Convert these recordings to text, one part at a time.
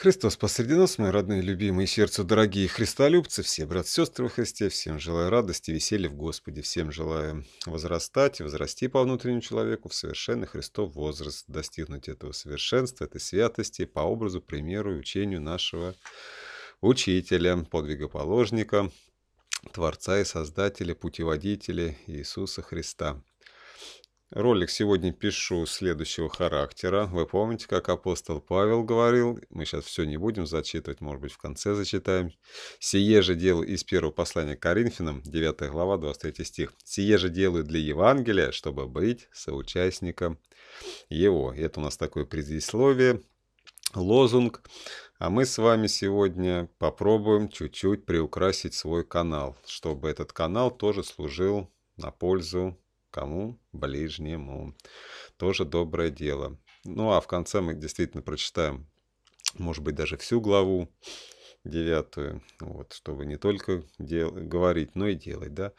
Христос посреди нас, мои родные, любимые, сердцу дорогие христолюбцы, все братья, сестры во Христе, всем желаю радости, веселья в Господе, всем желаю возрастать, возрасти по внутреннему человеку в совершенный Христов возраст, достигнуть этого совершенства, этой святости по образу, примеру и учению нашего учителя, подвигоположника, Творца и Создателя, путеводителя Иисуса Христа. Ролик сегодня пишу следующего характера. Вы помните, как апостол Павел говорил, мы сейчас все не будем зачитывать, может быть, в конце зачитаем. «Сие же делаю из первого послания к Коринфянам», 9 глава, 23 стих. «Сие же делаю для Евангелия, чтобы быть соучастником его». Это у нас такое предисловие, лозунг. А мы с вами сегодня попробуем чуть-чуть приукрасить свой канал, чтобы этот канал тоже служил на пользу Кому? Ближнему. Тоже доброе дело. Ну а в конце мы действительно прочитаем, может быть, даже всю главу девятую, ну, вот, чтобы не только дел- говорить, но и делать, да.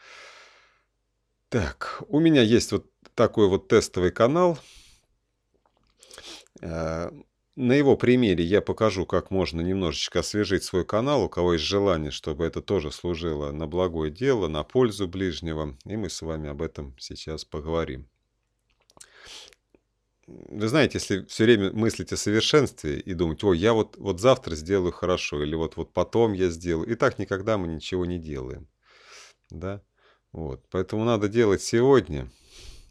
Так, у меня есть вот такой вот тестовый канал. Э, на его примере я покажу, как можно немножечко освежить свой канал, у кого есть желание, чтобы это тоже служило на благое дело, на пользу ближнего, и мы с вами об этом сейчас поговорим. Вы знаете, если все время мыслить о совершенстве и думать, ой, я вот, вот завтра сделаю хорошо, или вот, вот потом я сделаю, и так никогда мы ничего не делаем. Да? Вот. Поэтому надо делать сегодня –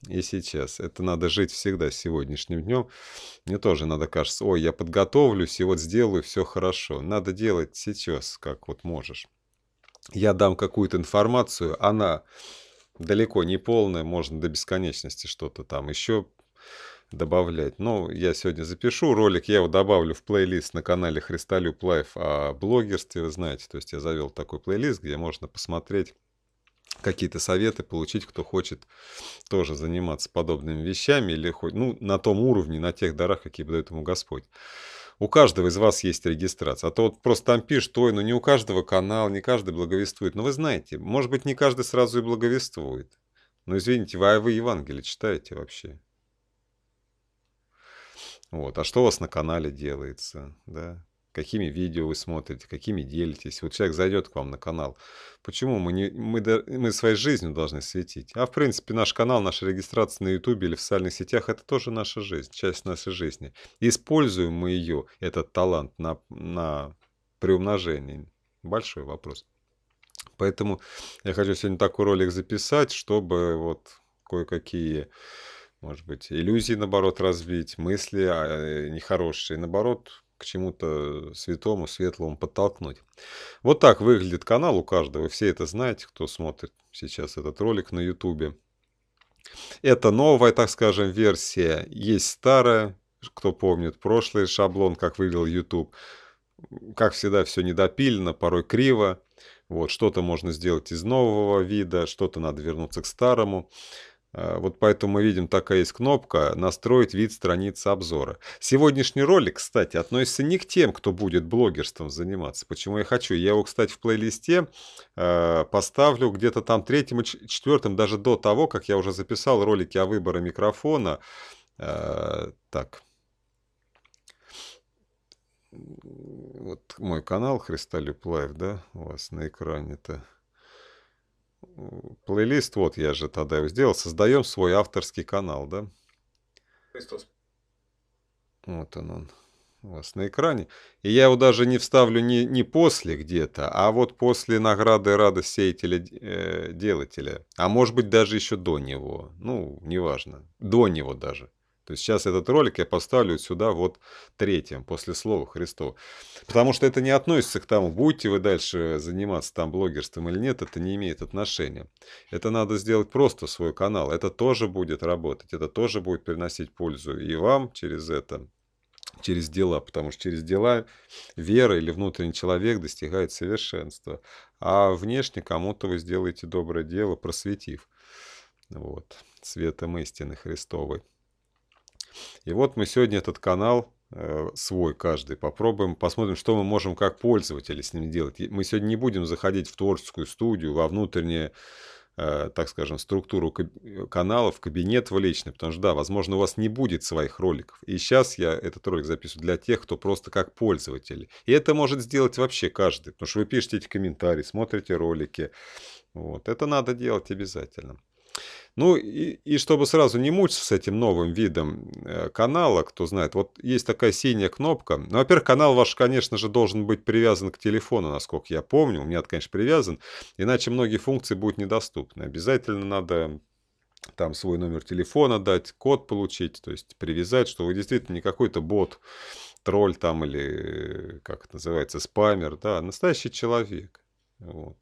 и сейчас. Это надо жить всегда сегодняшним днем. Мне тоже надо кажется, ой, я подготовлюсь и вот сделаю все хорошо. Надо делать сейчас, как вот можешь. Я дам какую-то информацию, она далеко не полная, можно до бесконечности что-то там еще добавлять. Но я сегодня запишу ролик, я его добавлю в плейлист на канале Христолюб Лайф о блогерстве, вы знаете. То есть я завел такой плейлист, где можно посмотреть какие-то советы получить, кто хочет тоже заниматься подобными вещами или хоть ну, на том уровне, на тех дарах, какие дает ему Господь. У каждого из вас есть регистрация. А то вот просто там пишут, ой, ну не у каждого канал, не каждый благовествует. Но вы знаете, может быть, не каждый сразу и благовествует. Но извините, вы, а вы Евангелие читаете вообще? Вот, а что у вас на канале делается, да? какими видео вы смотрите, какими делитесь. Вот человек зайдет к вам на канал. Почему мы, не, мы, мы своей жизнью должны светить? А в принципе наш канал, наша регистрация на YouTube или в социальных сетях – это тоже наша жизнь, часть нашей жизни. Используем мы ее, этот талант, на, на приумножение? Большой вопрос. Поэтому я хочу сегодня такой ролик записать, чтобы вот кое-какие может быть, иллюзии, наоборот, развить, мысли а, э, нехорошие, наоборот, к чему-то святому, светлому подтолкнуть. Вот так выглядит канал у каждого. Все это знаете, кто смотрит сейчас этот ролик на ютубе. Это новая, так скажем, версия. Есть старая, кто помнит, прошлый шаблон, как выглядел YouTube. Как всегда, все недопилено, порой криво. Вот, что-то можно сделать из нового вида, что-то надо вернуться к старому. А, вот поэтому мы видим, такая есть кнопка «Настроить вид страницы обзора». Сегодняшний ролик, кстати, относится не к тем, кто будет блогерством заниматься. Почему я хочу? Я его, кстати, в плейлисте э, поставлю где-то там третьим и четвертым, даже до того, как я уже записал ролики о выборе микрофона. Э, так. Вот мой канал «Христолюб Лайв», да, у вас на экране-то плейлист, вот я же тогда его сделал, создаем свой авторский канал, да? Христос. Вот он он у вас на экране. И я его даже не вставлю не, не после где-то, а вот после награды радость сеятеля э, делателя. А может быть даже еще до него. Ну, неважно. До него даже. То есть сейчас этот ролик я поставлю сюда вот третьим, после слова Христова. Потому что это не относится к тому, будете вы дальше заниматься там блогерством или нет, это не имеет отношения. Это надо сделать просто свой канал. Это тоже будет работать, это тоже будет приносить пользу и вам через это, через дела, потому что через дела вера или внутренний человек достигает совершенства, а внешне кому-то вы сделаете доброе дело, просветив вот, светом истины Христовой. И вот мы сегодня этот канал э, свой каждый. Попробуем, посмотрим, что мы можем как пользователи с ним делать. Мы сегодня не будем заходить в творческую студию, во внутренние, э, так скажем, структуру э, канала, в кабинет в личный, потому что, да, возможно, у вас не будет своих роликов. И сейчас я этот ролик записываю для тех, кто просто как пользователи. И это может сделать вообще каждый, потому что вы пишете эти комментарии, смотрите ролики. Вот, это надо делать обязательно. Ну и, и чтобы сразу не мучиться с этим новым видом э, канала, кто знает, вот есть такая синяя кнопка. Ну, во-первых, канал ваш, конечно же, должен быть привязан к телефону, насколько я помню. У меня, конечно, привязан, иначе многие функции будут недоступны. Обязательно надо там свой номер телефона дать, код получить, то есть привязать, что вы действительно не какой-то бот, тролль там или, э, как это называется, спамер, да, а настоящий человек. Вот.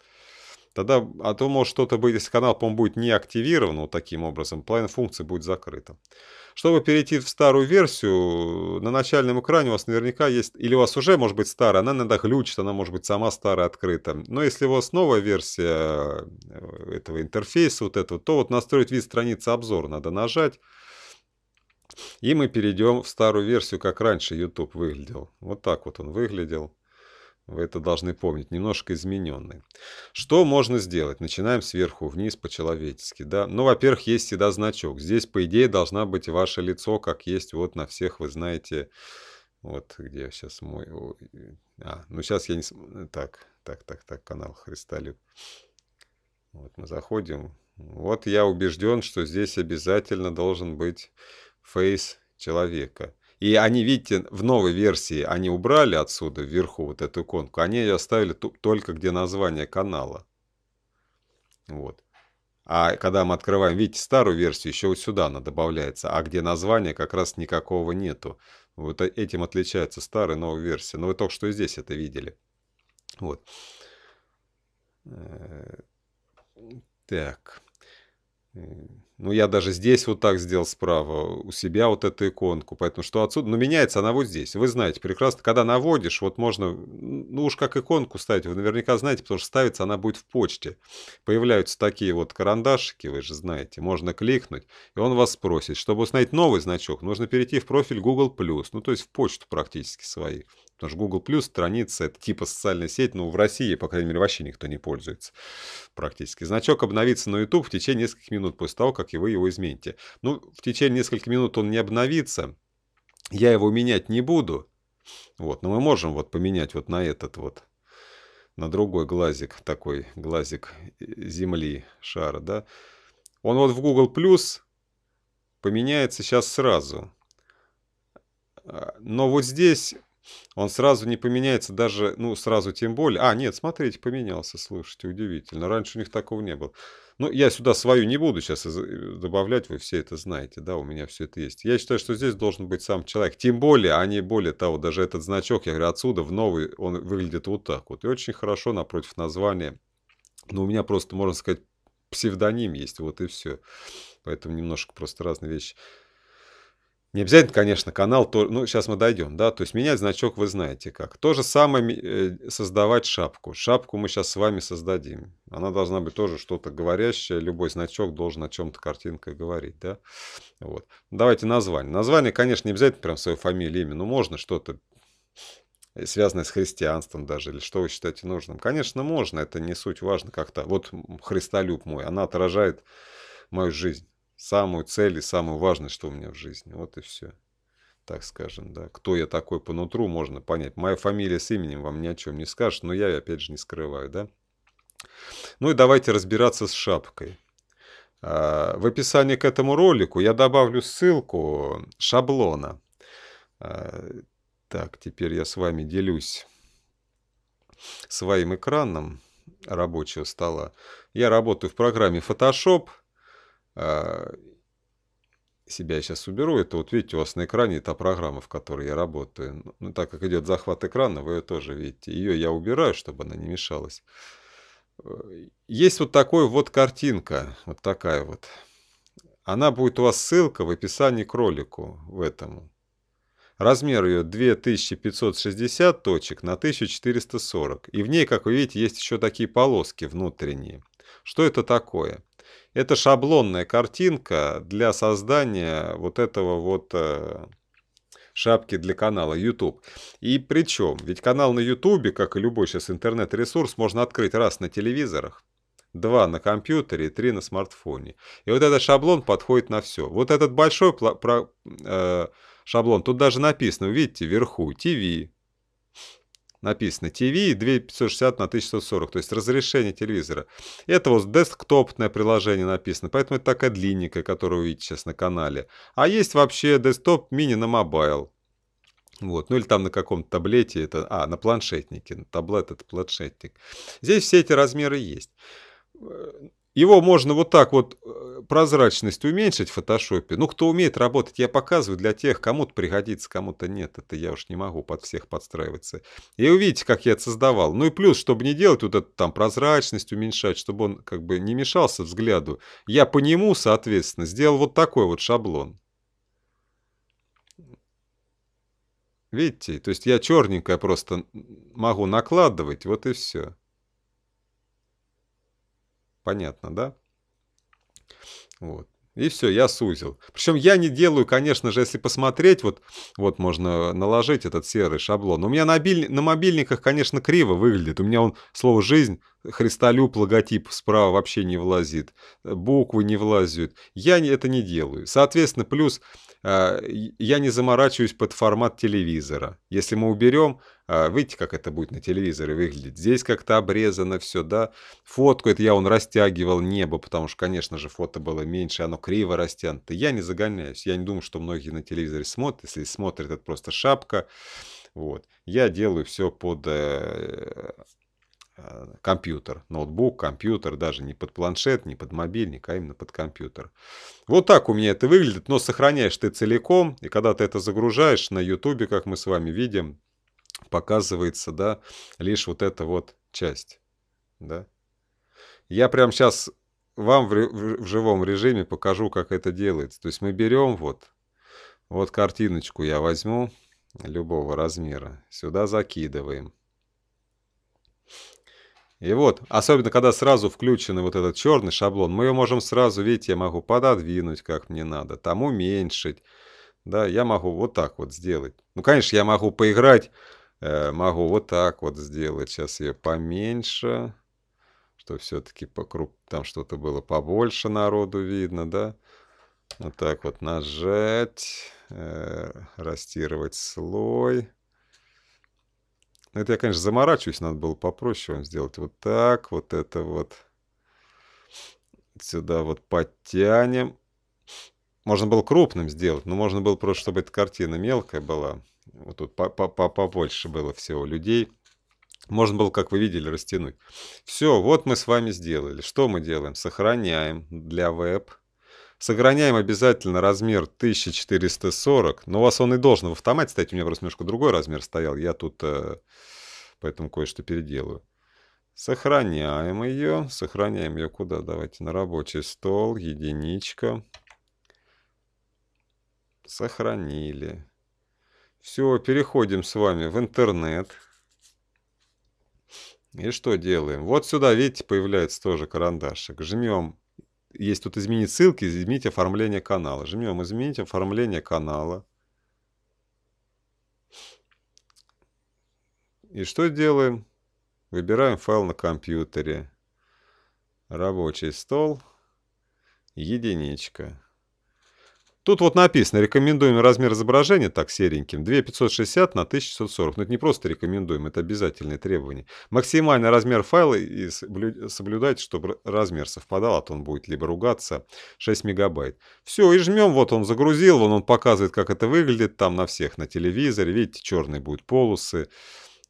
Тогда, а то может что-то быть, если канал, по-моему, будет не активирован вот таким образом, половина функции будет закрыта. Чтобы перейти в старую версию, на начальном экране у вас наверняка есть, или у вас уже может быть старая, она иногда глючит, она может быть сама старая открыта. Но если у вас новая версия э, этого интерфейса, вот этого, то вот настроить вид страницы обзор, надо нажать. И мы перейдем в старую версию, как раньше YouTube выглядел. Вот так вот он выглядел. Вы это должны помнить, немножко измененный. Что можно сделать? Начинаем сверху вниз по-человечески, да? Ну, во-первых, есть всегда значок. Здесь, по идее, должна быть ваше лицо, как есть вот на всех, вы знаете, вот где сейчас мой... А, ну сейчас я не... Так, так, так, так, канал Христолюб. Вот мы заходим. Вот я убежден, что здесь обязательно должен быть фейс человека. И они, видите, в новой версии они убрали отсюда вверху вот эту иконку. Они ее оставили только где название канала. Вот. А когда мы открываем, видите, старую версию, еще вот сюда она добавляется, а где название как раз никакого нету. Вот э, этим отличается старая и новая версия. Но вы только что здесь это видели. Вот. Э, так. Э, ну, я даже здесь вот так сделал справа, у себя вот эту иконку. Поэтому что отсюда? Ну, меняется она вот здесь. Вы знаете прекрасно, когда наводишь, вот можно, ну уж как иконку ставить, вы наверняка знаете, потому что ставится она будет в почте. Появляются такие вот карандашики, вы же знаете, можно кликнуть, и он вас спросит. Чтобы установить новый значок, нужно перейти в профиль Google+, ну, то есть в почту практически свои. Потому что Google Plus страница это типа социальная сеть, но в России, по крайней мере, вообще никто не пользуется практически. Значок обновится на YouTube в течение нескольких минут после того, как вы его измените. Ну, в течение нескольких минут он не обновится, я его менять не буду. Вот, но мы можем вот поменять вот на этот вот, на другой глазик такой, глазик э, земли, шара, да. Он вот в Google Plus поменяется сейчас сразу. А, но вот здесь он сразу не поменяется даже, ну, сразу тем более. А, нет, смотрите, поменялся, слушайте, удивительно. Раньше у них такого не было. Ну, я сюда свою не буду сейчас э, добавлять, вы все это знаете, да, у меня все это есть. Я считаю, что здесь должен быть сам человек. Тем более, а не более того, даже этот значок, я говорю, отсюда в новый, он выглядит вот так вот. И очень хорошо напротив названия. Но ну, у меня просто, можно сказать, псевдоним есть, вот и все. Поэтому немножко просто разные вещи. Не обязательно, конечно, канал, то, ну, сейчас мы дойдем, да, то есть менять значок вы знаете как. То же самое э, создавать шапку. Шапку мы сейчас с вами создадим. Она должна быть тоже что-то говорящее, любой значок должен о чем-то картинкой говорить, да. Вот. Давайте название. Название, конечно, не обязательно прям свою фамилию, имя, но можно что-то э, связанное с христианством даже, или что вы считаете нужным. Конечно, можно, это не суть важно как-то. Вот «Христолюб мой», она отражает мою жизнь самую цель и самое важное, что у меня в жизни. Вот и все. Так скажем, да. Кто я такой по нутру, можно понять. Моя фамилия с именем вам ни о чем не скажешь но я, опять же, не скрываю, да. Ну и давайте разбираться с шапкой. А, в описании к этому ролику я добавлю ссылку шаблона. А, так, теперь я с вами делюсь своим экраном рабочего стола. Я работаю в программе Photoshop – а, себя сейчас уберу, это вот видите, у вас на экране та программа, в которой я работаю. Ну, ну так как идет захват экрана, вы ее тоже видите. Ее я убираю, чтобы она не мешалась. Есть вот такой вот картинка, вот такая вот. Она будет у вас ссылка в описании к ролику в этому. Размер ее 2560 точек на 1440. И в ней, как вы видите, есть еще такие полоски внутренние. Что это такое? Это шаблонная картинка для создания вот этого вот э, шапки для канала YouTube. И причем, ведь канал на YouTube, как и любой сейчас интернет-ресурс, можно открыть раз на телевизорах, два на компьютере и три на смартфоне. И вот этот шаблон подходит на все. Вот этот большой про, э, шаблон, тут даже написано, видите, вверху TV, написано TV 2560 на 1140, то есть разрешение телевизора. Это вот десктопное приложение написано, поэтому это такая длинненькая, которую вы видите сейчас на канале. А есть вообще десктоп мини на мобайл. Вот, ну или там на каком-то таблете, это, а, на планшетнике, на таблет это планшетник. Здесь все эти размеры есть. Его можно вот так вот э, прозрачность уменьшить в фотошопе. Ну, кто умеет работать, я показываю для тех, кому-то пригодится, кому-то нет. Это я уж не могу под всех подстраиваться. И увидите, как я это создавал. Ну и плюс, чтобы не делать вот эту там прозрачность, уменьшать, чтобы он как бы не мешался взгляду, я по нему, соответственно, сделал вот такой вот шаблон. Видите? То есть я черненькое просто могу накладывать, вот и все понятно, да? Вот. И все, я сузил. Причем я не делаю, конечно же, если посмотреть, вот, вот можно наложить этот серый шаблон. У меня на, мобиль... на мобильниках, конечно, криво выглядит. У меня он слово «жизнь», христолюб, логотип справа вообще не влазит. Буквы не влазят. Я это не делаю. Соответственно, плюс а, я не заморачиваюсь под формат телевизора. Если мы уберем, а, видите, как это будет на телевизоре выглядеть. Здесь как-то обрезано все, да. Фотку, это я он растягивал небо, потому что, конечно же, фото было меньше, оно криво растянуто. Я не загоняюсь, я не думаю, что многие на телевизоре смотрят. Если смотрят, это просто шапка. Вот. Я делаю все под э, компьютер, ноутбук, компьютер, даже не под планшет, не под мобильник, а именно под компьютер. Вот так у меня это выглядит, но сохраняешь ты целиком, и когда ты это загружаешь на ютубе, как мы с вами видим, показывается, да, лишь вот эта вот часть, да. Я прямо сейчас вам в, в, в живом режиме покажу, как это делается. То есть мы берем вот, вот картиночку я возьму любого размера, сюда закидываем – и вот, особенно когда сразу включен вот этот черный шаблон, мы ее можем сразу, видите, я могу пододвинуть, как мне надо, там уменьшить. Да, я могу вот так вот сделать. Ну, конечно, я могу поиграть, э, могу вот так вот сделать. Сейчас ее поменьше, что все-таки покруп... там что-то было побольше народу видно, да. Вот так вот нажать, э, растировать слой. Ну, это я, конечно, заморачиваюсь, надо было попроще вам сделать вот так, вот это вот. Сюда вот подтянем. Можно было крупным сделать, но можно было просто, чтобы эта картина мелкая была. Вот тут по -по -по побольше было всего людей. Можно было, как вы видели, растянуть. Все, вот мы с вами сделали. Что мы делаем? Сохраняем для веб. Сохраняем обязательно размер 1440, но у вас он и должен в автомате стоять, у меня просто немножко другой размер стоял, я тут э, поэтому кое-что переделаю. Сохраняем ее, сохраняем ее куда? Давайте на рабочий стол, единичка. Сохранили. Все, переходим с вами в интернет. И что делаем? Вот сюда, видите, появляется тоже карандашик. Жмем есть тут изменить ссылки, изменить оформление канала. Жмем изменить оформление канала. И что делаем? Выбираем файл на компьютере. Рабочий стол. Единичка. Тут вот написано, рекомендуем размер изображения, так сереньким, 2560 на 1640. Но ну, это не просто рекомендуем, это обязательное требование. Максимальный размер файла и соблюдать, чтобы размер совпадал, а то он будет либо ругаться, 6 мегабайт. Все, и жмем, вот он загрузил, вон он показывает, как это выглядит там на всех, на телевизоре, видите, черные будут полосы,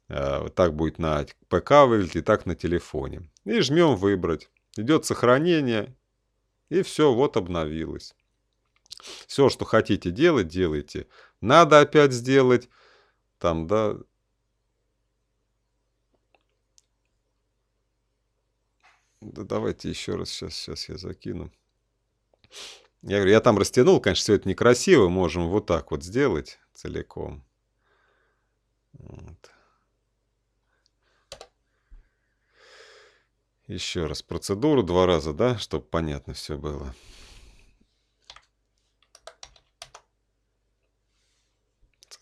э, так будет на ПК выглядеть и так на телефоне. И жмем выбрать. Идет сохранение, и все, вот обновилось. Все, что хотите делать, делайте. Надо опять сделать. Там, да, Да давайте еще раз, сейчас, сейчас я закину. Я говорю, я там растянул, конечно, все это некрасиво, можем вот так вот сделать целиком. Вот. Еще раз процедуру два раза, да, чтобы понятно все было.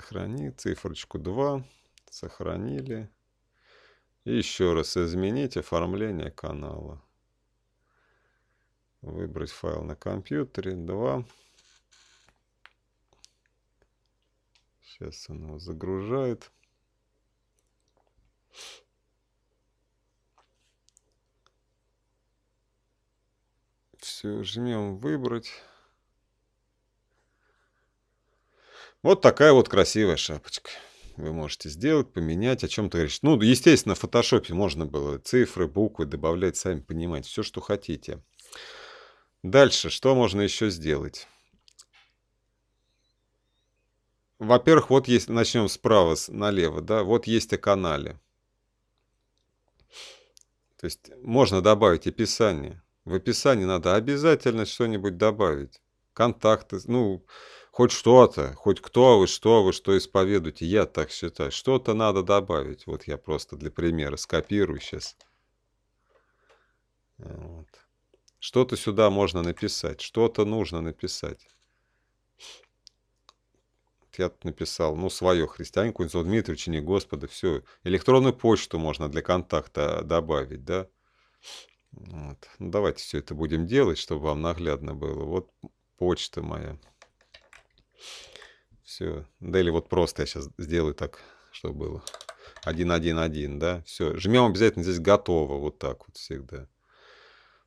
сохрани, цифрочку 2, сохранили. И еще раз изменить оформление канала. Выбрать файл на компьютере 2. Сейчас он его загружает. Все, жмем выбрать. Вот такая вот красивая шапочка. Вы можете сделать, поменять, о чем-то говорить. Ну, естественно, в фотошопе можно было цифры, буквы добавлять, сами понимать, все, что хотите. Дальше, что можно еще сделать? Во-первых, вот есть, начнем справа налево, да, вот есть о канале. То есть можно добавить описание. В описании надо обязательно что-нибудь добавить. Контакты, ну, хоть что-то, хоть кто вы, что вы, что исповедуете, я так считаю. Что-то надо добавить. Вот я просто для примера скопирую сейчас. Э, вот. Что-то сюда можно написать, что-то нужно написать. Я написал, ну, свое христианин, Кунцов Дмитрий, не Господа, все. Электронную почту можно для контакта добавить, да? Вот. Ну, давайте все это будем делать, чтобы вам наглядно было. Вот почта моя. Все. Дели вот просто я сейчас сделаю так, чтобы было. 1, 1, 1, да. Все. Жмем обязательно здесь готово. Вот так вот всегда.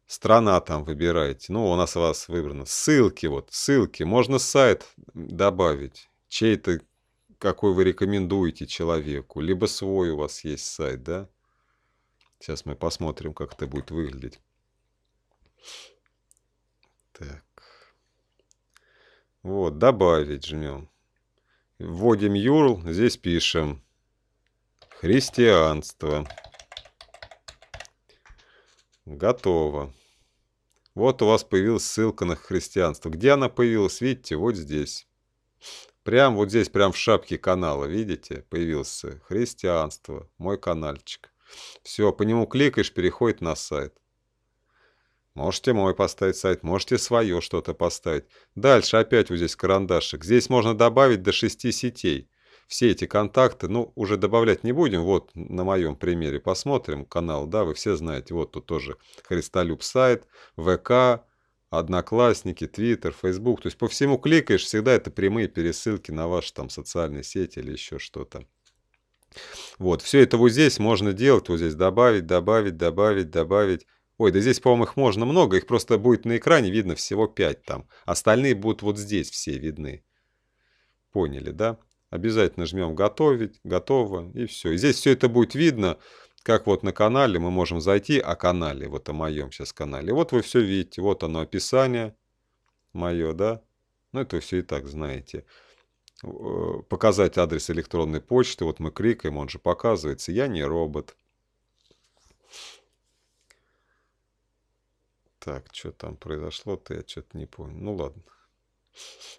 Страна там выбираете. Ну, у нас у вас выбрано. Ссылки вот. Ссылки. Можно сайт добавить. Чей-то, какой вы рекомендуете человеку. Либо свой у вас есть сайт, да. Сейчас мы посмотрим, как это будет выглядеть. Так. Вот, добавить жмем. Вводим URL, здесь пишем христианство. Готово. Вот у вас появилась ссылка на христианство. Где она появилась, видите, вот здесь. Прям вот здесь, прям в шапке канала, видите, появился христианство, мой каналчик. Все, по нему кликаешь, переходит на сайт. Можете мой поставить сайт, можете свое что-то поставить. Дальше опять вот здесь карандашик. Здесь можно добавить до 6 сетей. Все эти контакты, ну, уже добавлять не будем. Вот на моем примере посмотрим канал, да, вы все знаете. Вот тут тоже Христолюб сайт, ВК, Одноклассники, Твиттер, Фейсбук. То есть по всему кликаешь, всегда это прямые пересылки на ваши там социальные сети или еще что-то. Вот, все это вот здесь можно делать, вот здесь добавить, добавить, добавить, добавить Ой, да здесь, по-моему, их можно много, их просто будет на экране видно всего 5 там. Остальные будут вот здесь все видны. Поняли, да? Обязательно жмем «Готовить», «Готово» и все. И здесь все это будет видно, как вот на канале мы можем зайти, о а канале, вот о моем сейчас канале. Вот вы все видите, вот оно описание мое, да? Ну, это вы все и так знаете э, показать адрес электронной почты. Вот мы крикаем, он же показывается. Я не робот. Так, что там произошло-то, я что-то не помню. Ну ладно.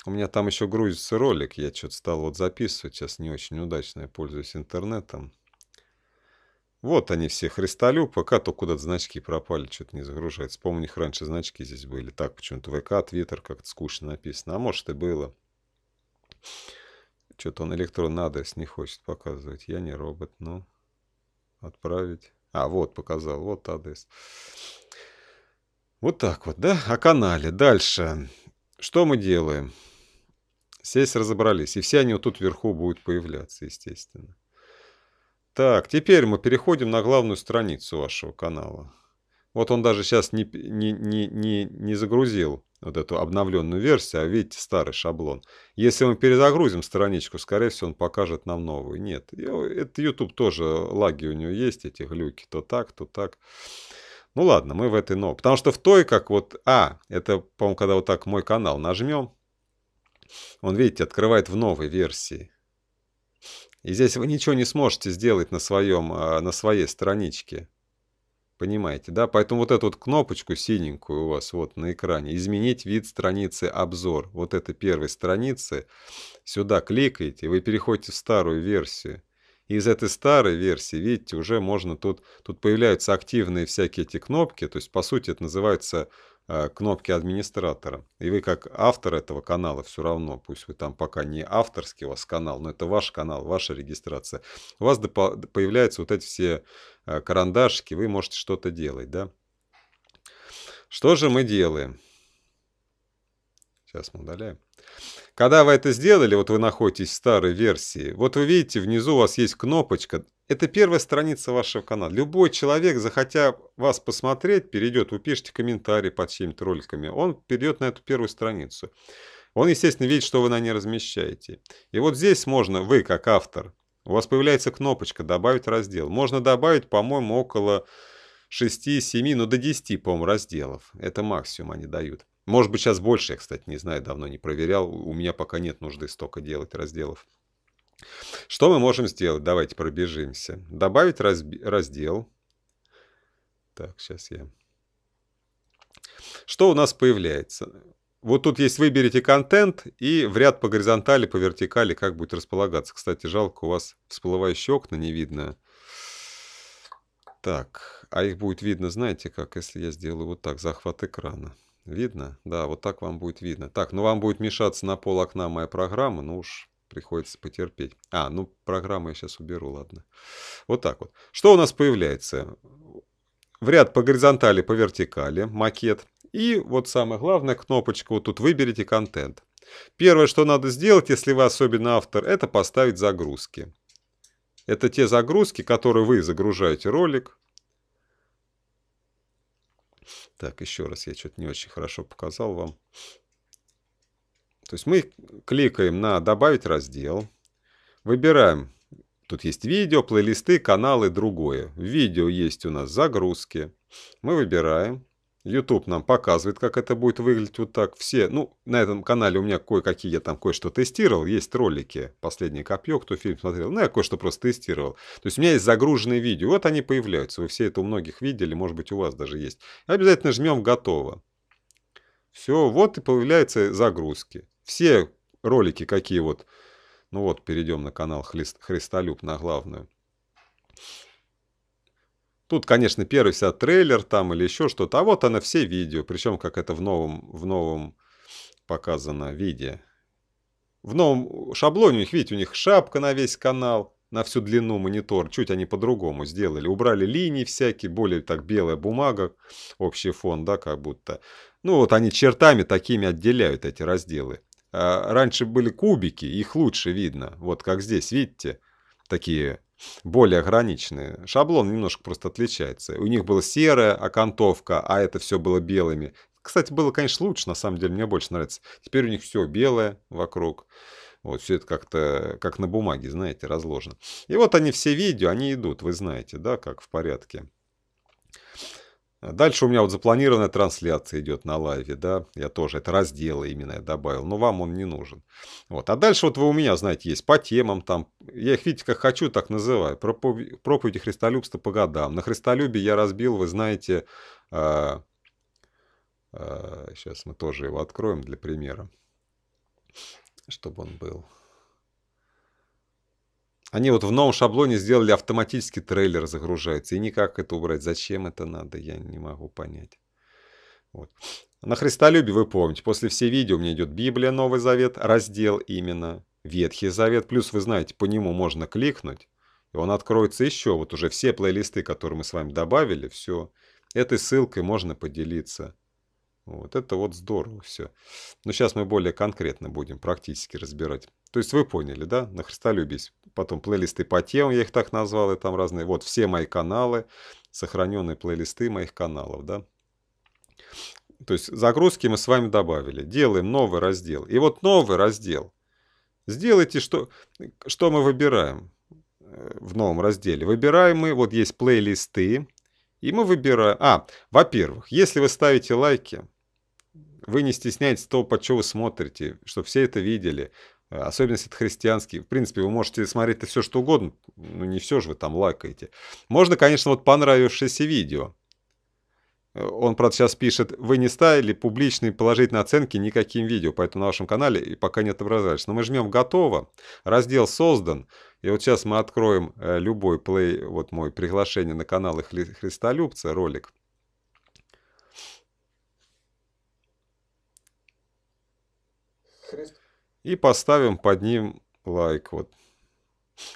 У меня там еще грузится ролик, я что-то стал вот записывать, сейчас не очень удачно, я пользуюсь интернетом. Вот они все, христолю, пока то куда-то значки пропали, что-то не загружается. Помню, их раньше значки здесь были. Так, почему-то ВК, Твиттер как-то скучно написано. А может и было. Что-то он электронный адрес не хочет показывать. Я не робот, но ну, Отправить. А, вот, показал, вот адрес. Вот так вот, да? О канале. Дальше. Что мы делаем? Здесь разобрались. И все они вот тут вверху будут появляться, естественно. Так, теперь мы переходим на главную страницу вашего канала. Вот он даже сейчас не, не, не, не, не загрузил вот эту обновленную версию, а видите, старый шаблон. Если мы перезагрузим страничку, скорее всего, он покажет нам новую. Нет, это YouTube тоже лаги у него есть, эти глюки, то так, то так. Ну ладно, мы в этой но. Потому что в той, как вот А, это, по-моему, когда вот так мой канал нажмем, он, видите, открывает в новой версии. И здесь вы ничего не сможете сделать на, своем, а, на своей страничке. Понимаете, да? Поэтому вот эту вот кнопочку синенькую у вас вот на экране «Изменить вид страницы обзор». Вот этой первой страницы сюда кликаете, вы переходите в старую версию из этой старой версии, видите, уже можно тут, тут появляются активные всякие эти кнопки, то есть, по сути, это называется э, кнопки администратора. И вы как автор этого канала все равно, пусть вы там пока не авторский у вас канал, но это ваш канал, ваша регистрация, у вас появляются вот эти все э, карандашики, вы можете что-то делать, да. Что же мы делаем? Сейчас мы удаляем. Когда вы это сделали, вот вы находитесь в старой версии, вот вы видите, внизу у вас есть кнопочка. Это первая страница вашего канала. Любой человек, захотя вас посмотреть, перейдет, вы пишете комментарий под чьими-то роликами, он перейдет на эту первую страницу. Он, естественно, видит, что вы на ней размещаете. И вот здесь можно, вы как автор, у вас появляется кнопочка «Добавить раздел». Можно добавить, по-моему, около 6-7, ну до 10, по-моему, разделов. Это максимум они дают. Может быть, сейчас больше, я, кстати, не знаю, давно не проверял. У меня пока нет нужды столько делать разделов. Что мы можем сделать? Давайте пробежимся. Добавить раздел. Так, сейчас я... Что у нас появляется? Вот тут есть «Выберите контент» и в ряд по горизонтали, по вертикали, как будет располагаться. Кстати, жалко, у вас всплывающие окна не видно. Так, а их будет видно, знаете как, если я сделаю вот так, захват экрана. Видно? Да, вот так вам будет видно. Так, ну вам будет мешаться на пол окна моя программа, ну уж приходится потерпеть. А, ну программу я сейчас уберу, ладно. Вот так вот. Что у нас появляется? В ряд по горизонтали, по вертикали макет. И вот самое главное, кнопочка вот тут «Выберите контент». Первое, что надо сделать, если вы особенно автор, это поставить загрузки. Это те загрузки, которые вы загружаете ролик, так, еще раз, я что-то не очень хорошо показал вам. То есть мы кликаем на «Добавить раздел», выбираем, тут есть видео, плейлисты, каналы, другое. В видео есть у нас загрузки. Мы выбираем YouTube нам показывает, как это будет выглядеть вот так. Все, ну, на этом канале у меня кое-какие, я там кое-что тестировал. Есть ролики «Последнее копье», кто фильм смотрел. Ну, я кое-что просто тестировал. То есть у меня есть загруженные видео. Вот они появляются. Вы все это у многих видели, может быть, у вас даже есть. Обязательно жмем «Готово». Все, вот и появляются загрузки. Все ролики, какие вот... Ну вот, перейдем на канал Христ, Христолюб, на главную. Тут, конечно, первый вся трейлер там или еще что-то, а вот она все видео, причем как это в новом, в новом показано виде. В новом шаблоне у них, видите, у них шапка на весь канал, на всю длину монитор. Чуть они по-другому сделали. Убрали линии всякие, более так белая бумага, общий фон, да, как будто. Ну вот они чертами такими отделяют эти разделы. А раньше были кубики, их лучше видно. Вот как здесь, видите, такие более ограниченные. Шаблон немножко просто отличается. У них была серая окантовка, а это все было белыми. Кстати, было, конечно, лучше, на самом деле, мне больше нравится. Теперь у них все белое вокруг. Вот, все это как-то, как на бумаге, знаете, разложено. И вот они все видео, они идут, вы знаете, да, как в порядке. Дальше у меня вот запланированная трансляция идет на лайве, да, я тоже это разделы именно я добавил, но вам он не нужен. Вот, а дальше вот вы у меня, знаете, есть по темам там, я их, видите, как хочу, так называю, проповеди, проповеди христолюбства по годам. На христолюбие я разбил, вы знаете, э, а, э, а, сейчас мы тоже его откроем для примера, чтобы он был... Они вот в новом шаблоне сделали автоматически трейлер загружается. И никак это убрать. Зачем это надо, я не могу понять. Вот. На Христолюбие вы помните, после все видео у меня идет Библия, Новый Завет, раздел именно Ветхий Завет. Плюс вы знаете, по нему можно кликнуть, и он откроется еще. Вот уже все плейлисты, которые мы с вами добавили, все. Этой ссылкой можно поделиться. Вот это вот здорово все. Но сейчас мы более конкретно будем практически разбирать то есть вы поняли, да? На Христа любись. Потом плейлисты по тем, я их так назвал, и там разные. Вот все мои каналы, сохраненные плейлисты моих каналов, да? То есть загрузки мы с вами добавили. Делаем новый раздел. И вот новый раздел. Сделайте, что, что мы выбираем э, в новом разделе. Выбираем мы, вот есть плейлисты, и мы выбираем... А, во-первых, если вы ставите лайки, вы не стесняйтесь того, под что вы смотрите, чтобы все это видели. А, особенность это христианский. В принципе, вы можете смотреть-то все, что угодно, но не все же вы там лайкаете. Можно, конечно, вот понравившееся видео. Э, он, правда, сейчас пишет, вы не ставили публичные положительные оценки никаким видео, поэтому на вашем канале и пока не отображались. Но мы жмем «Готово», раздел «Создан», и вот сейчас мы откроем э, любой плей, вот мой приглашение на канал Хри Христолюбца, ролик. Христ и поставим под ним лайк. Вот.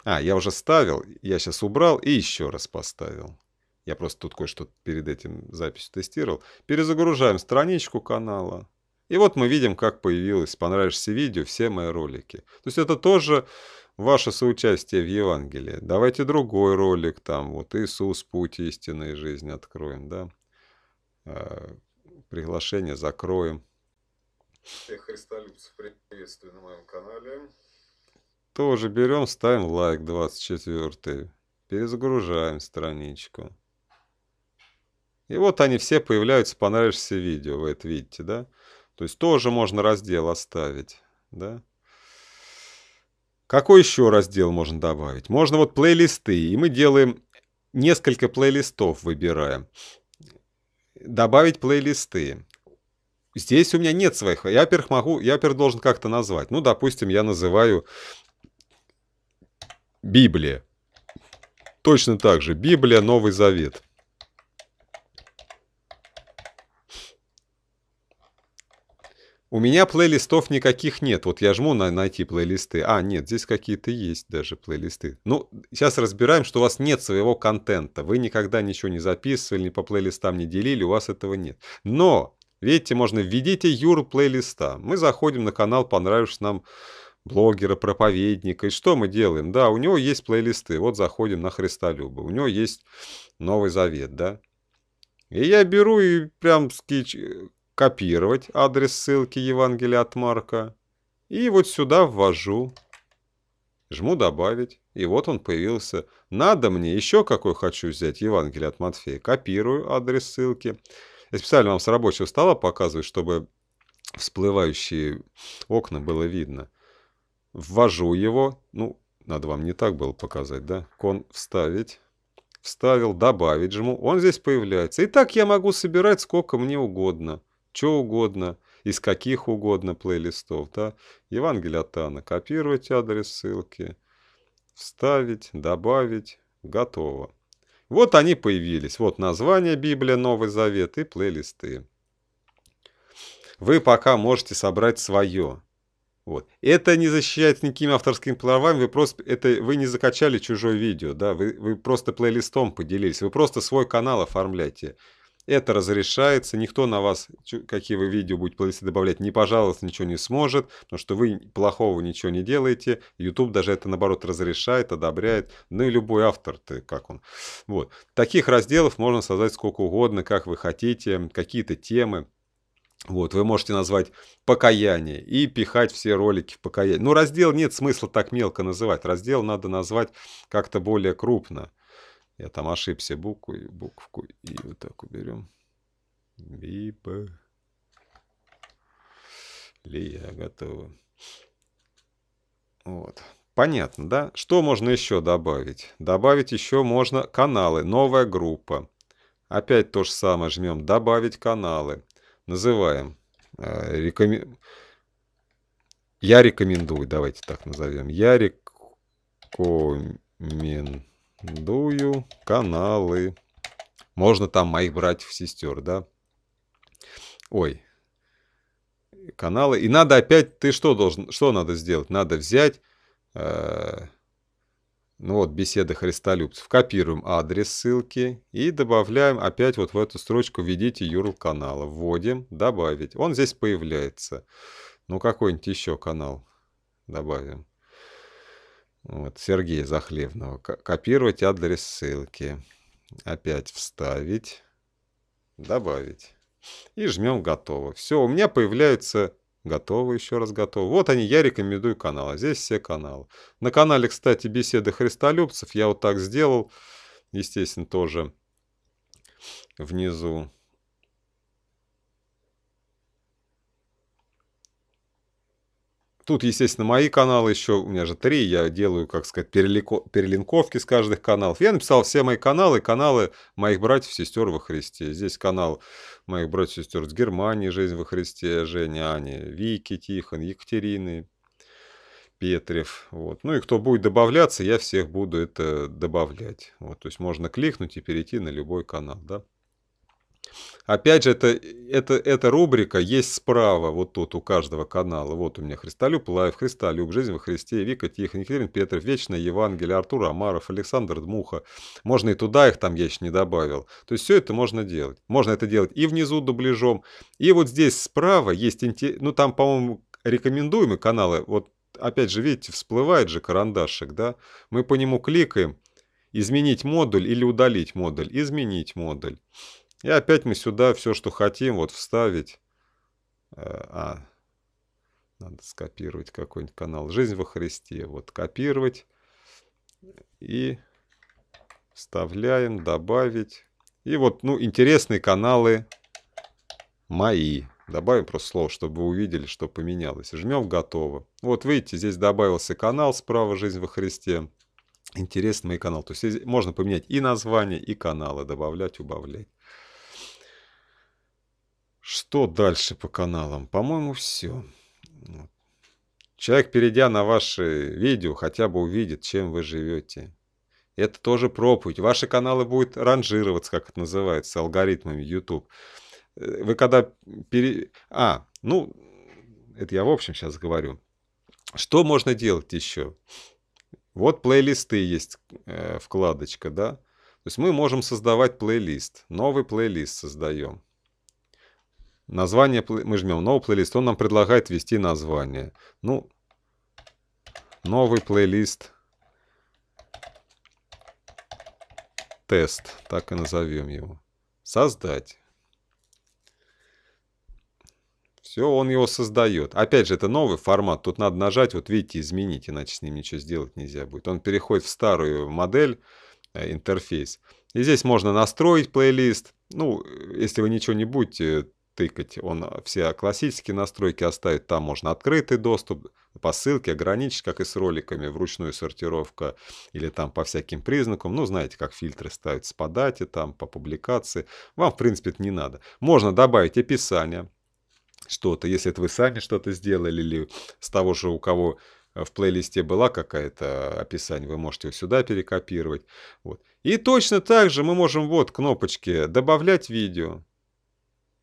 А, я уже ставил, я сейчас убрал и еще раз поставил. Я просто тут кое-что перед этим записью тестировал. Перезагружаем страничку канала. И вот мы видим, как появилось «Понравишься видео» все мои ролики. То есть это тоже ваше соучастие в Евангелии. Давайте другой ролик, там вот «Иисус, путь истинной жизни» откроем, да? Э, приглашение закроем. Всех христолюбцев приветствую на моем канале. Тоже берем, ставим лайк 24. Перезагружаем страничку. И вот они все появляются, понравишься видео, вы это видите, да? То есть тоже можно раздел оставить, да? Какой еще раздел можно добавить? Можно вот плейлисты, и мы делаем несколько плейлистов, выбираем. Добавить плейлисты здесь у меня нет своих. Я, во-первых, могу, я, во-первых, должен как-то назвать. Ну, допустим, я называю Библия. Точно так же. Библия, Новый Завет. У меня плейлистов никаких нет. Вот я жму на найти плейлисты. А, нет, здесь какие-то есть даже плейлисты. Ну, сейчас разбираем, что у вас нет своего контента. Вы никогда ничего не записывали, ни по плейлистам не делили, у вас этого нет. Но Видите, можно «Введите Юру плейлиста». Мы заходим на канал понравишься нам» блогера, проповедника. И что мы делаем? Да, у него есть плейлисты. Вот заходим на Христолюба. У него есть Новый Завет, да? И я беру и прям скич... Э, копировать адрес ссылки Евангелия от Марка. И вот сюда ввожу. Жму «Добавить». И вот он появился. Надо мне еще какой хочу взять Евангелие от Матфея. Копирую адрес ссылки. Я специально вам с рабочего стола показываю, чтобы всплывающие окна было видно. Ввожу его, ну, надо вам не так было показать, да? Кон вставить, вставил, добавить жму, он здесь появляется. И так я могу собирать сколько мне угодно, что угодно, из каких угодно плейлистов, да? Евангелие от Анна, копировать адрес ссылки, вставить, добавить, готово. Вот они появились. Вот название Библия, Новый Завет и плейлисты. Вы пока можете собрать свое. Вот. Это не защищает никакими авторскими правами, вы просто это вы не закачали чужое видео, да, вы, вы просто плейлистом поделились, вы просто свой канал оформляйте. Это разрешается, никто на вас, какие вы видео будете плейлисты добавлять, не пожалуйста, ничего не сможет, потому что вы плохого ничего не делаете. YouTube даже это, наоборот, разрешает, одобряет. Ну и любой автор, ты как он. Вот. Таких разделов можно создать сколько угодно, как вы хотите, какие-то темы. Вот, вы можете назвать покаяние и пихать все ролики в покаяние. Ну, раздел нет смысла так мелко называть. Раздел надо назвать как-то более крупно. Я там ошибся букву, и буковку и вот так уберем. Либо... Лия готова. Вот. Понятно, да? Что можно еще добавить? Добавить еще можно каналы. Новая группа. Опять то же самое жмем. Добавить каналы. Называем. Э, рекомен... Я рекомендую. Давайте так назовем. Я рекомендую рекомендую каналы. Можно там моих братьев-сестер, да? Ой, каналы. И надо опять, ты что должен, что надо сделать? Надо взять, э, ну вот, беседы христолюбцев. Копируем адрес ссылки и добавляем опять вот в эту строчку «Введите URL канала». Вводим, добавить. Он здесь появляется. Ну, какой-нибудь еще канал добавим. Вот, Сергей Захлебного. Копировать адрес ссылки. Опять вставить. Добавить. И жмем готово. Все, у меня появляются готово, еще раз готово. Вот они, я рекомендую каналы. А здесь все каналы. На канале, кстати, беседы христолюбцев, я вот так сделал, естественно, тоже внизу. Тут, естественно, мои каналы еще, у меня же три, я делаю, как сказать, перелико, перелинковки с каждых каналов. Я написал все мои каналы, каналы моих братьев и сестер во Христе. Здесь канал моих братьев и сестер с Германии, «Жизнь во Христе», Женя, Аня, Вики, Тихон, Екатерины, Петрев. Вот. Ну и кто будет добавляться, я всех буду это добавлять. Вот. То есть можно кликнуть и перейти на любой канал. Да? Опять же, это, это, эта рубрика есть справа, вот тут у каждого канала. Вот у меня Христолюб Лайв, Христолюб, Жизнь во Христе, Вика Тихо, Екатерин Петров, Вечное Евангелие, Артур Амаров, Александр Дмуха. Можно и туда их там я еще не добавил. То есть все это можно делать. Можно это делать и внизу дубляжом. И вот здесь справа есть, ну там, по-моему, рекомендуемые каналы. Вот опять же, видите, всплывает же карандашик, да? Мы по нему кликаем. Изменить модуль или удалить модуль. Изменить модуль. И опять мы сюда все, что хотим, вот вставить. Э, а, надо скопировать какой-нибудь канал «Жизнь во Христе». Вот копировать и вставляем, добавить. И вот, ну, интересные каналы мои. Добавим просто слово, чтобы вы увидели, что поменялось. Жмем «Готово». Вот видите, здесь добавился канал справа «Жизнь во Христе». Интересный мой канал. То есть можно поменять и название, и каналы, добавлять, убавлять. Что дальше по каналам? По-моему, все. Человек, перейдя на ваше видео, хотя бы увидит, чем вы живете. Это тоже проповедь. Ваши каналы будут ранжироваться, как это называется, алгоритмами YouTube. Э, вы когда... Пере... А, ну, это я в общем сейчас говорю. Что можно делать еще? Вот плейлисты есть, э, вкладочка, да? То есть мы можем создавать плейлист. Новый плейлист создаем. Название мы жмем новый плейлист, он нам предлагает ввести название. Ну, новый плейлист тест, так и назовем его. Создать. Все, он его создает. Опять же, это новый формат. Тут надо нажать, вот видите, изменить, иначе с ним ничего сделать нельзя будет. Он переходит в старую модель, э, интерфейс. И здесь можно настроить плейлист. Ну, если вы ничего не будете тыкать. Он э, все классические настройки оставит, там можно открытый доступ по ссылке, ограничить, как и с роликами, вручную сортировка или там по всяким признакам. Ну, знаете, как фильтры ставятся по дате, там по публикации. Вам, в принципе, это не надо. Можно добавить описание, что-то, если это вы сами что-то сделали или с того же, у кого э, в плейлисте была какая-то э, описание, вы можете его сюда перекопировать. Вот. И точно так же мы можем вот кнопочки «Добавлять видео»,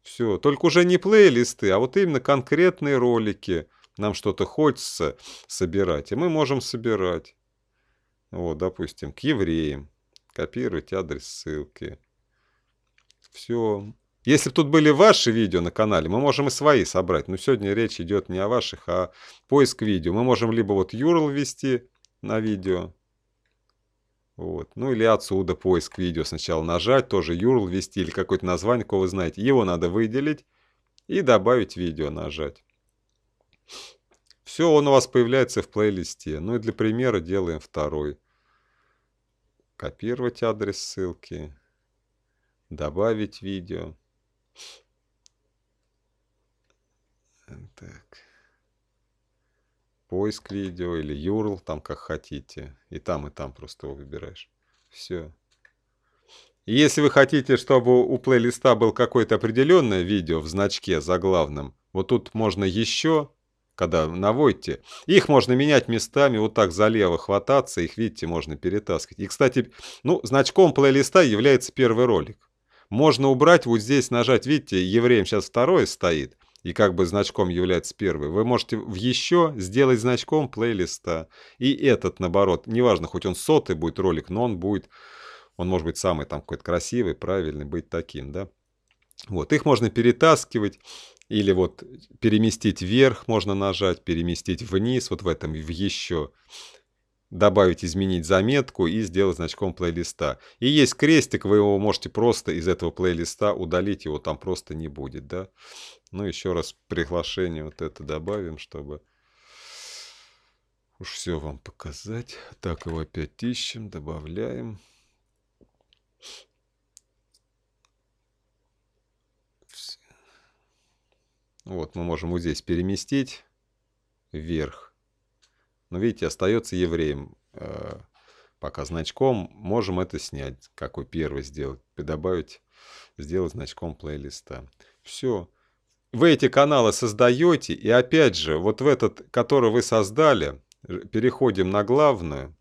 все, только уже не плейлисты, а вот именно конкретные ролики. Нам что-то хочется собирать, и мы можем собирать. Вот, допустим, к евреям. Копировать адрес ссылки. Все. Если бы тут были ваши видео на канале, мы можем и свои собрать. Но сегодня речь идет не о ваших, а поиск видео. Мы можем либо вот URL ввести на видео, вот. Ну или отсюда поиск видео сначала нажать, тоже URL ввести или какое-то название, кого вы знаете. Его надо выделить и добавить видео нажать. Все, он у вас появляется в плейлисте. Ну и для примера делаем второй. Копировать адрес ссылки. Добавить видео. Так поиск видео или URL, там как хотите. И там, и там просто его выбираешь. Все. И если вы хотите, чтобы у плейлиста был какое-то определенное видео в значке за главным, вот тут можно еще, когда наводите, их можно менять местами, вот так залево хвататься, их, видите, можно перетаскивать. И, кстати, ну, значком плейлиста является первый ролик. Можно убрать, вот здесь нажать, видите, евреем сейчас второй стоит и как бы значком является первый, вы можете в еще сделать значком плейлиста. И этот, наоборот, неважно, хоть он сотый будет ролик, но он будет, он может быть самый там какой-то красивый, правильный, быть таким, да. Вот, их можно перетаскивать или вот переместить вверх можно нажать, переместить вниз, вот в этом в еще добавить, изменить заметку и сделать значком плейлиста. И есть крестик, вы его можете просто из этого плейлиста удалить, его там просто не будет, да. Ну, еще раз приглашение вот это добавим, чтобы уж все вам показать. Так, его опять ищем, добавляем. Вот, мы можем вот здесь переместить вверх. Но ну, видите, остается евреем. Э, пока значком можем это снять, какой первый сделать, добавить, сделать значком плейлиста. Все. Вы эти каналы создаете, и опять же, вот в этот, который вы создали, э, переходим на главную.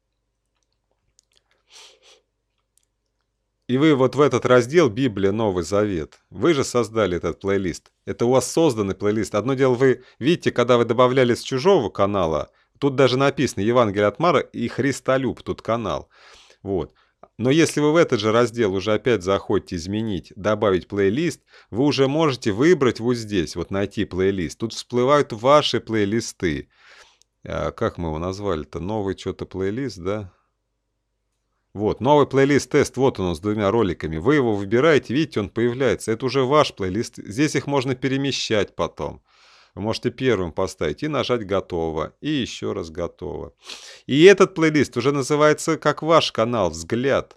И вы вот в этот раздел Библия, Новый Завет, вы же создали этот плейлист. Это у вас созданный плейлист. Одно дело, вы видите, когда вы добавляли с чужого канала – Тут даже написано Евангелие от Мара и Христолюб, тут канал. Вот. Но если вы в этот же раздел уже опять заходите «Изменить», «Добавить плейлист», вы уже можете выбрать вот здесь, вот найти плейлист. Тут всплывают ваши плейлисты. А как мы его назвали-то? Новый что-то плейлист, да? Вот, новый плейлист-тест, вот он с двумя роликами. Вы его выбираете, видите, он появляется. Это уже ваш плейлист. Здесь их можно перемещать потом вы можете первым поставить и нажать «Готово», и еще раз «Готово». И этот плейлист уже называется как ваш канал «Взгляд».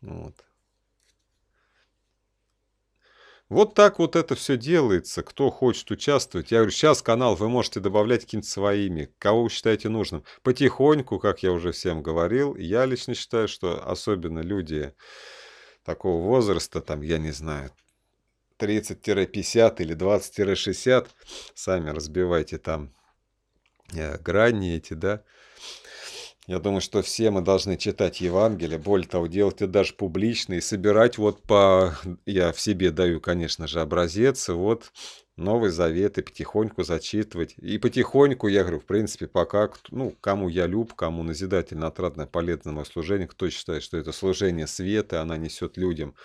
Вот. Вот так вот это все делается. Кто хочет участвовать. Я говорю, сейчас канал вы можете добавлять какими-то своими, кого вы считаете нужным. Потихоньку, как я уже всем говорил, я лично считаю, что особенно люди такого возраста, там, я не знаю, 30-50 или 20-60, сами разбивайте там э, грани эти, да. Я думаю, что все мы должны читать Евангелие, более того, делать это даже публично и собирать вот по... Я в себе даю, конечно же, образец, вот Новый Завет и потихоньку зачитывать. И потихоньку, я говорю, в принципе, пока, ну, кому я люб, кому назидательно, отрадное, полезное мое служение, кто считает, что это служение света, она несет людям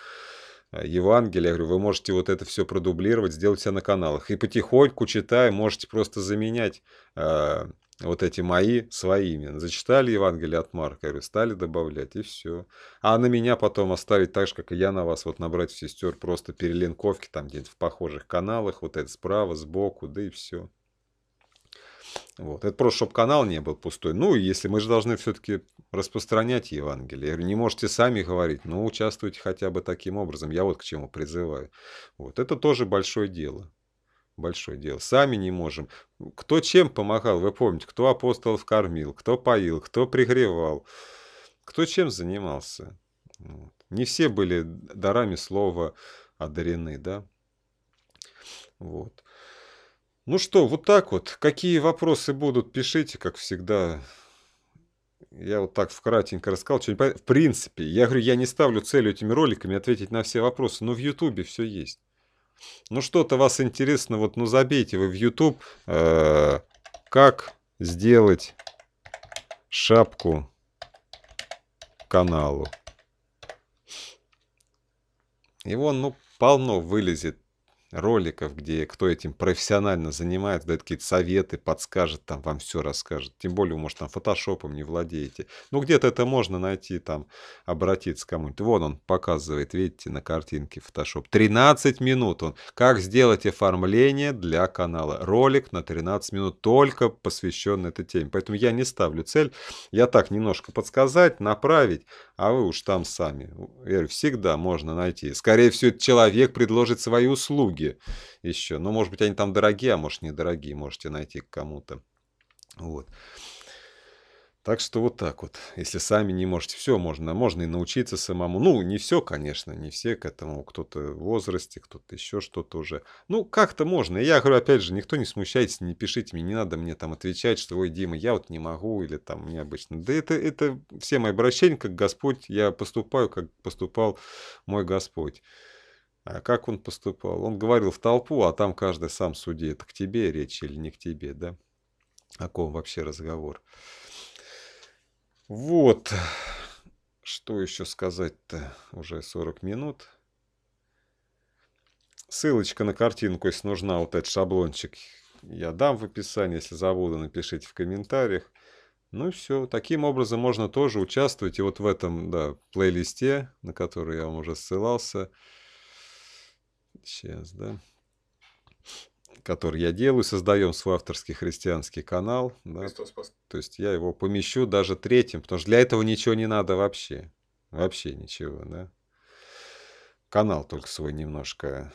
Э, Евангелие, я говорю, вы можете вот это все продублировать, сделать себя на каналах. И потихоньку, читая, можете просто заменять э, вот эти мои своими. Зачитали Евангелие от Марка, я говорю, стали добавлять, и все. А на меня потом оставить так же, как и я на вас, вот набрать сестер просто перелинковки там где то в похожих каналах, вот это справа, сбоку, да и все. Вот. Это просто, чтобы канал не был пустой. Ну, если мы же должны все-таки распространять Евангелие. Я говорю, не можете сами говорить, но «Ну, участвуйте хотя бы таким образом. Я вот к чему призываю. Вот. Это тоже большое дело. Большое дело. Сами не можем. Кто чем помогал, вы помните, кто апостолов кормил, кто поил, кто пригревал, кто чем занимался. Вот. Не все были дарами слова одарены, да? Вот. Ну что, вот так вот. Какие вопросы будут, пишите, как всегда. Я вот так вкратенько рассказал. Что в принципе, я говорю, я не ставлю целью этими роликами ответить на все вопросы, но в Ютубе все есть. Ну что-то вас интересно, вот ну забейте вы в YouTube, э, как сделать шапку каналу. И вон, ну, полно вылезет роликов, где кто этим профессионально занимается, дает какие-то советы, подскажет, там вам все расскажет. Тем более, может, там фотошопом не владеете. Ну, где-то это можно найти, там, обратиться кому-нибудь. Вон он показывает, видите, на картинке фотошоп. 13 минут он. Как сделать оформление для канала. Ролик на 13 минут, только посвященный этой теме. Поэтому я не ставлю цель. Я так немножко подсказать, направить, а вы уж там сами. Я говорю, всегда можно найти. Скорее всего, человек предложит свои услуги книги еще. Ну, может быть, они там дорогие, а может, недорогие, можете найти кому-то. Вот. Так что вот так вот. Если сами не можете, все можно. Можно и научиться самому. Ну, не все, конечно, не все к этому. Кто-то в возрасте, кто-то еще что-то уже. Ну, как-то можно. я говорю, опять же, никто не смущайтесь, не пишите мне, не надо мне там отвечать, что, ой, Дима, я вот не могу, или там мне обычно. Да это, это все мои обращения, как Господь, я поступаю, как поступал мой Господь. А как он поступал? Он говорил в толпу, а там каждый сам судит, к тебе речь или не к тебе, да? О ком вообще разговор? Вот. Что еще сказать-то? Уже 40 минут. Ссылочка на картинку, если нужна, вот этот шаблончик, я дам в описании. Если забуду, напишите в комментариях. Ну и все. Таким образом можно тоже участвовать. И вот в этом да, плейлисте, на который я вам уже ссылался, сейчас, да, который я делаю, создаем свой авторский христианский канал. Да? То есть я его помещу даже третьим, потому что для этого ничего не надо вообще. Вообще ничего, да. Канал только свой немножко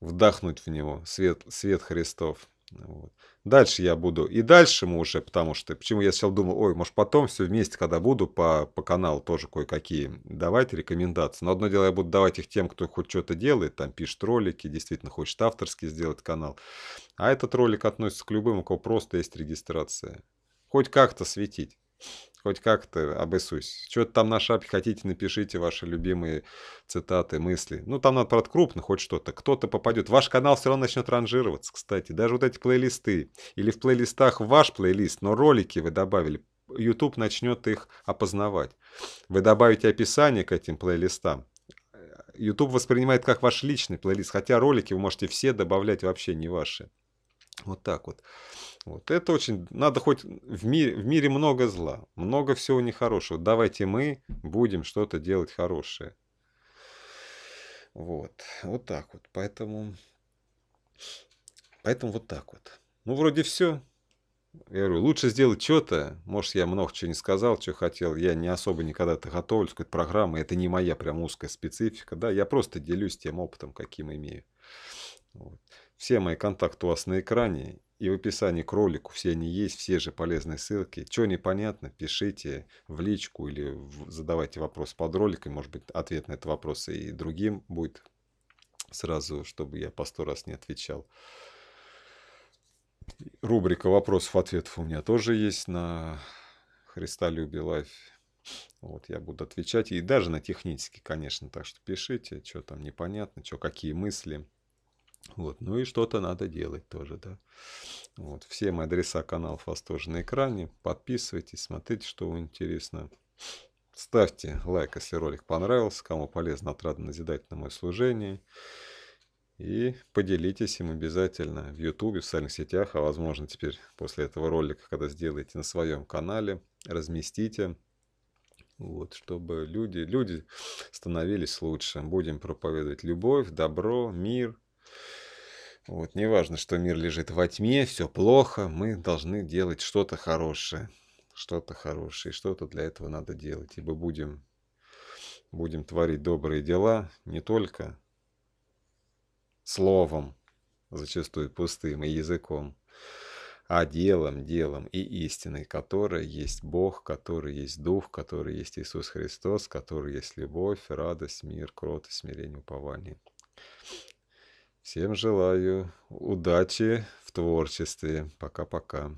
вдохнуть в него, свет, свет Христов. Вот. Дальше я буду, и дальше мы уже, потому что, почему я сначала думал, ой, может потом все вместе, когда буду по, по каналу тоже кое-какие давать рекомендации. Но одно дело, я буду давать их тем, кто хоть что-то делает, там пишет ролики, действительно хочет авторский сделать канал. А этот ролик относится к любым, у кого просто есть регистрация. Хоть как-то светить. Хоть как-то обысусь. Что-то там на шапке хотите, напишите ваши любимые цитаты, мысли. Ну, там надо, правда, крупно хоть что-то. Кто-то попадет. Ваш канал все равно начнет ранжироваться, кстати. Даже вот эти плейлисты. Или в плейлистах ваш плейлист, но ролики вы добавили. YouTube начнет их опознавать. Вы добавите описание к этим плейлистам. YouTube воспринимает как ваш личный плейлист, хотя ролики вы можете все добавлять вообще не ваши. Вот так вот. Вот. Это очень... Надо хоть... В, мире в мире много зла, много всего нехорошего. Давайте мы будем что-то делать хорошее. Вот. Вот так вот. Поэтому... Поэтому вот так вот. Ну, вроде все. Я говорю, лучше сделать что-то. Может, я много чего не сказал, что хотел. Я не особо никогда-то готовлюсь к этой программе. Это не моя прям узкая специфика. Да, я просто делюсь тем опытом, каким имею. Вот. Все мои контакты у вас на экране и в описании к ролику все они есть, все же полезные ссылки. Что непонятно, пишите в личку или задавайте вопрос под роликом, может быть, ответ на этот вопрос и другим будет сразу, чтобы я по сто раз не отвечал. Рубрика вопросов-ответов у меня тоже есть на Христолюбие Лайф. Вот я буду отвечать. И даже на технически, конечно. Так что пишите, что там непонятно, что, какие мысли. Вот. Ну и что-то надо делать тоже, да. Вот. Всем адреса каналов вас тоже на экране. Подписывайтесь, смотрите, что вам интересно. Ставьте лайк, если ролик понравился, кому полезно, отрадно, на мое служение. И поделитесь им обязательно в YouTube, в социальных сетях, а возможно теперь после этого ролика, когда сделаете на своем канале, разместите, вот, чтобы люди, люди становились лучше. Будем проповедовать любовь, добро, мир – вот, неважно, что мир лежит во тьме, все плохо, мы должны делать что-то хорошее. Что-то хорошее, что-то для этого надо делать. Ибо будем, будем творить добрые дела не только словом, зачастую пустым и языком, а делом, делом и истиной, которая есть Бог, который есть Дух, который есть Иисус Христос, который есть любовь, радость, мир, кротость, смирение, упование. Всем желаю удачи в творчестве. Пока-пока.